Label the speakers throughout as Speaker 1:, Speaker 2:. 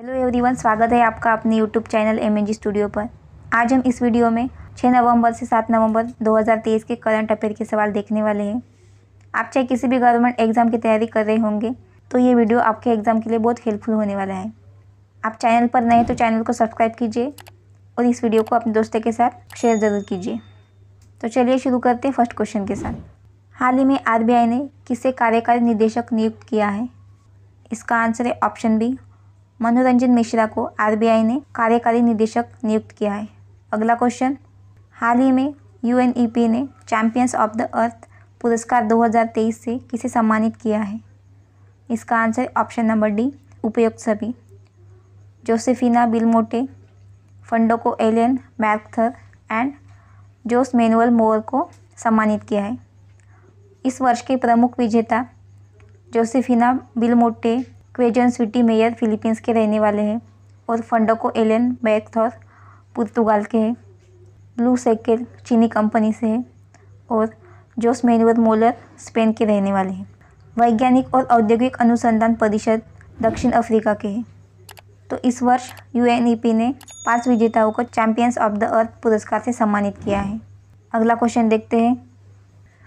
Speaker 1: hello everyone स्वागत है आपका अपने यूट्यूब चैनल एम स्टूडियो पर आज हम इस वीडियो में 6 नवंबर से 7 नवंबर 2023 के करंट अफेयर के सवाल देखने वाले हैं आप चाहे किसी भी गवर्नमेंट एग्ज़ाम की तैयारी कर रहे होंगे तो ये वीडियो आपके एग्ज़ाम के लिए बहुत हेल्पफुल होने वाला है आप चैनल पर नए तो चैनल को सब्सक्राइब कीजिए और इस वीडियो को अपने दोस्तों के साथ शेयर ज़रूर कीजिए तो चलिए शुरू करते हैं फर्स्ट क्वेश्चन के साथ हाल ही में आर ने किसे कार्यकारी निदेशक नियुक्त किया है इसका आंसर है ऑप्शन बी मनोरंजन मिश्रा को आरबीआई ने कार्यकारी निदेशक नियुक्त किया है अगला क्वेश्चन हाल ही में यू e ने चैम्पियंस ऑफ द अर्थ पुरस्कार 2023 से किसे सम्मानित किया है इसका आंसर ऑप्शन नंबर डी उपयुक्त सभी जोसेफिना बिलमोटे फंडो को एलियन मैर्थर एंड जोस मैनुअल मोर को सम्मानित किया है इस वर्ष के प्रमुख विजेता Josefina Belmonte Quezon city mayor Philippines के रहने वाले हैं और फंडोको एलन बैकथॉर पुर्तगाल के हैं ब्लू सेकेल चीनी कंपनी से है और जोस मेनुअल मोलर स्पेन के रहने वाले हैं वैज्ञानिक और औद्योगिक अनुसंधान परिषद दक्षिण अफ्रीका के हैं तो इस वर्ष यू e ने पांच विजेताओं को चैम्पियंस ऑफ द अर्थ पुरस्कार से सम्मानित किया है अगला क्वेश्चन देखते हैं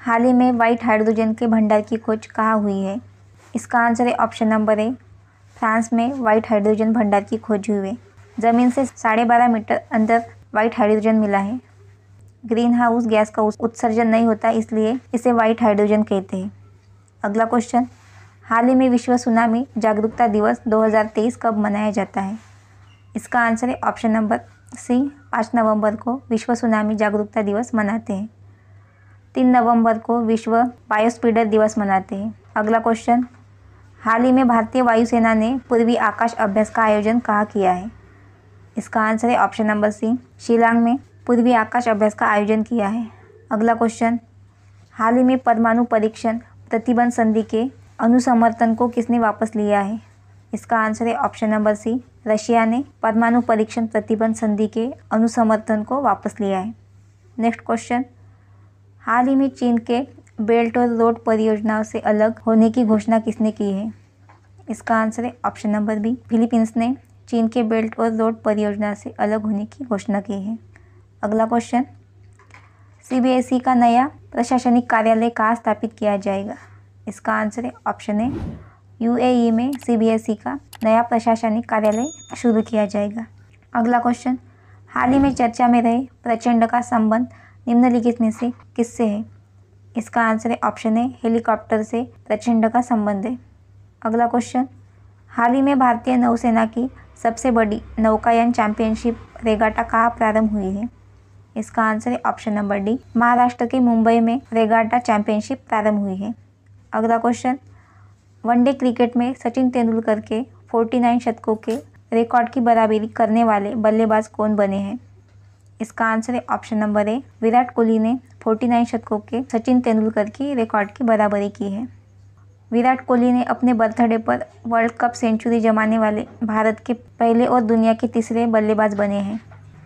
Speaker 1: हाल ही में वाइट हाइड्रोजन के भंडार की खोज कहाँ हुई है इसका आंसर है ऑप्शन नंबर ए फ्रांस में वाइट हाइड्रोजन भंडार की खोज हुई ज़मीन से साढ़े बारह मीटर अंदर वाइट हाइड्रोजन मिला है ग्रीन हाउस गैस का उत्सर्जन नहीं होता इसलिए इसे वाइट हाइड्रोजन कहते हैं अगला क्वेश्चन हाल ही में विश्व सुनामी जागरूकता दिवस 2023 कब मनाया जाता है इसका आंसर है ऑप्शन नंबर सी पाँच नवंबर को विश्व सुनामी जागरूकता दिवस मनाते हैं तीन नवंबर को विश्व बायोस्पीडर दिवस मनाते हैं अगला क्वेश्चन हाल ही में भारतीय वायुसेना ने पूर्वी आकाश अभ्यास का आयोजन कहाँ किया है इसका आंसर है ऑप्शन नंबर सी शिलांग में पूर्वी आकाश अभ्यास का आयोजन किया है अगला क्वेश्चन हाल ही में परमाणु परीक्षण प्रतिबंध संधि के अनुसमर्थन को किसने वापस लिया है इसका आंसर है ऑप्शन नंबर सी रशिया ने परमाणु परीक्षण प्रतिबंध संधि के अनुसमर्थन को वापस लिया है नेक्स्ट क्वेश्चन हाल ही में चीन के बेल्ट और रोड परियोजनाओं से अलग होने की घोषणा किसने की है इसका आंसर है ऑप्शन नंबर बी फिलीपींस ने चीन के बेल्ट और रोड परियोजना से अलग होने की घोषणा की है अगला क्वेश्चन सीबीएसई e का नया प्रशासनिक कार्यालय कहाँ स्थापित किया जाएगा इसका आंसर है ऑप्शन ए यूएई में सीबीएसई e का नया प्रशासनिक कार्यालय शुरू किया जाएगा अगला क्वेश्चन हाल ही में चर्चा में रहे प्रचंड का संबंध निम्नलिखित में से किससे है इसका आंसर है ऑप्शन ए हेलीकॉप्टर से प्रचंड का संबंध है अगला क्वेश्चन हाल ही में भारतीय नौसेना की सबसे बड़ी नौकायन चैंपियनशिप रेगाटा कहाँ प्रारंभ हुई है इसका आंसर है ऑप्शन नंबर डी महाराष्ट्र के मुंबई में रेगाटा चैंपियनशिप प्रारंभ हुई है अगला क्वेश्चन वनडे क्रिकेट में सचिन तेंदुलकर के 49 शतकों के रिकॉर्ड की बराबरी करने वाले बल्लेबाज कौन बने हैं इसका आंसर है option number A Virat Kohli ने 49 शतकों के सचिन तेंदुलकर की रिकॉर्ड की बराबरी की है विराट कोहली ने अपने बर्थडे पर वर्ल्ड कप सेंचुरी जमाने वाले भारत के पहले और दुनिया के तीसरे बल्लेबाज बने हैं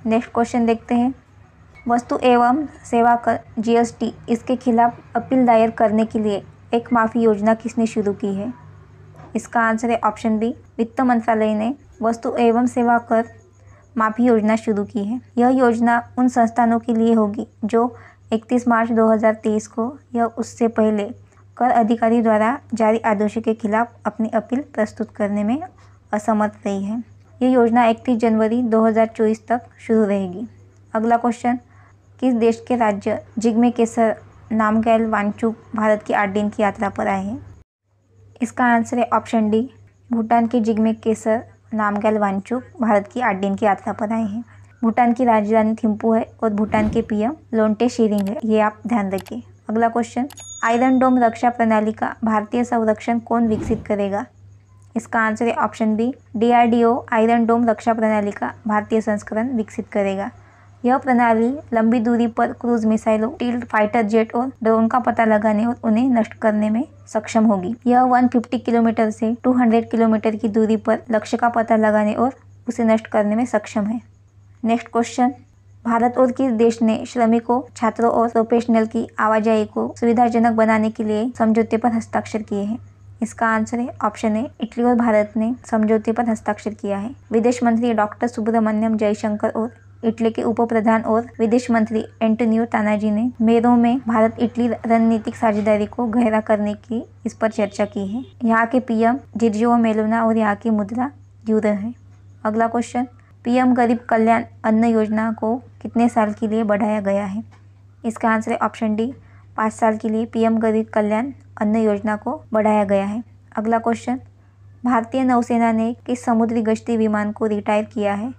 Speaker 1: नेक्स्ट क्वेश्चन देखते हैं वस्तु एवं सेवा कर जी इसके खिलाफ अपील दायर करने के लिए एक माफ़ी योजना किसने शुरू की है इसका आंसर है ऑप्शन बी वित्त मंत्रालय ने वस्तु एवं सेवा कर माफ़ी योजना शुरू की है यह योजना उन संस्थानों के लिए होगी जो 31 मार्च 2023 को या उससे पहले कर अधिकारी द्वारा जारी आदेशों के खिलाफ अपनी अपील प्रस्तुत करने में असमर्थ रही है यह योजना 31 जनवरी 2024 तक शुरू रहेगी अगला क्वेश्चन किस देश के राज्य जिग्मे केसर नामगैल वांचुक भारत की आठ दिन की यात्रा पर आए हैं इसका आंसर है ऑप्शन डी भूटान के जिग्मे केसर नामग्याल वांगचुक भारत की आठ दिन की यात्रा पर आए हैं भूटान की राजधानी थिम्पू है और भूटान के पीएम लोन्टे शेरिंग है ये आप ध्यान रखिए अगला क्वेश्चन आयरन डोम रक्षा प्रणाली का भारतीय संरक्षण कौन विकसित करेगा इसका आंसर है option B D iron dome रक्षा प्रणाली का भारतीय संस्करण विकसित करेगा यह प्रणाली लंबी दूरी पर क्रूज मिसाइलों टील फाइटर जेट और ड्रोन का पता लगाने और उन्हें नष्ट करने में सक्षम होगी यह 150 किलोमीटर से 200 किलोमीटर की दूरी पर लक्ष्य का पता लगाने और उसे नष्ट करने में सक्षम है नेक्स्ट क्वेश्चन भारत और किस देश ने श्रमिकों छात्रों और प्रोफेशनल की आवाजाही को सुविधाजनक बनाने के लिए समझौते पर हस्ताक्षर किए हैं इसका आंसर है ऑप्शन ए इटली और भारत ने समझौते पर हस्ताक्षर किया है विदेश मंत्री डॉक्टर सुब्रमण्यम जयशंकर और इटली के उप प्रधान और विदेश मंत्री एंटोनियो तानाजी ने मेरो में भारत इटली रणनीतिक साझेदारी को गहरा करने की इस पर चर्चा की है यहाँ के पीएम जिर्जो मेलोना और यहाँ की मुद्रा यूरो है अगला क्वेश्चन पीएम गरीब कल्याण अन्न योजना को कितने साल के लिए बढ़ाया गया है इसका आंसर है ऑप्शन डी पाँच साल के लिए पीएम गरीब कल्याण अन्न योजना को बढ़ाया गया है अगला क्वेश्चन भारतीय नौसेना ने किस समुद्री गश्ती विमान को रिटायर किया है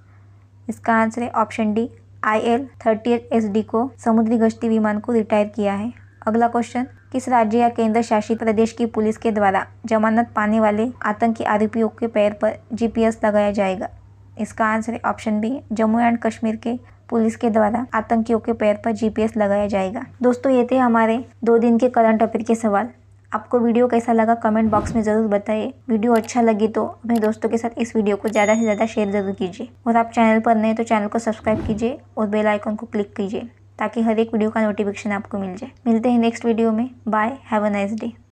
Speaker 1: इसका आंसर है option D I L thirty eight S D को समुद्री गश्ती विमान को रिटायर किया है अगला क्वेश्चन किस राज्य या केंद्र शासित प्रदेश की पुलिस के द्वारा जमानत पाने वाले आतंकी आरोपियों के पैर पर जीपीएस लगाया जाएगा इसका आंसर है option B Jammu and Kashmir के पुलिस के द्वारा आतंकियों के पैर पर जीपीएस लगाया जाएगा दोस्तों ये थे हमारे दो दिन के करंट अफेयर के सवाल आपको वीडियो कैसा लगा कमेंट बॉक्स में ज़रूर बताएं वीडियो अच्छा लगी तो अपने दोस्तों के साथ इस वीडियो को ज़्यादा से ज़्यादा शेयर ज़रूर कीजिए और आप चैनल पर नए तो चैनल को सब्सक्राइब कीजिए और बेल आइकन को क्लिक कीजिए ताकि हर एक वीडियो का नोटिफिकेशन आपको मिल जाए मिलते हैं नेक्स्ट वीडियो में bye have a nice day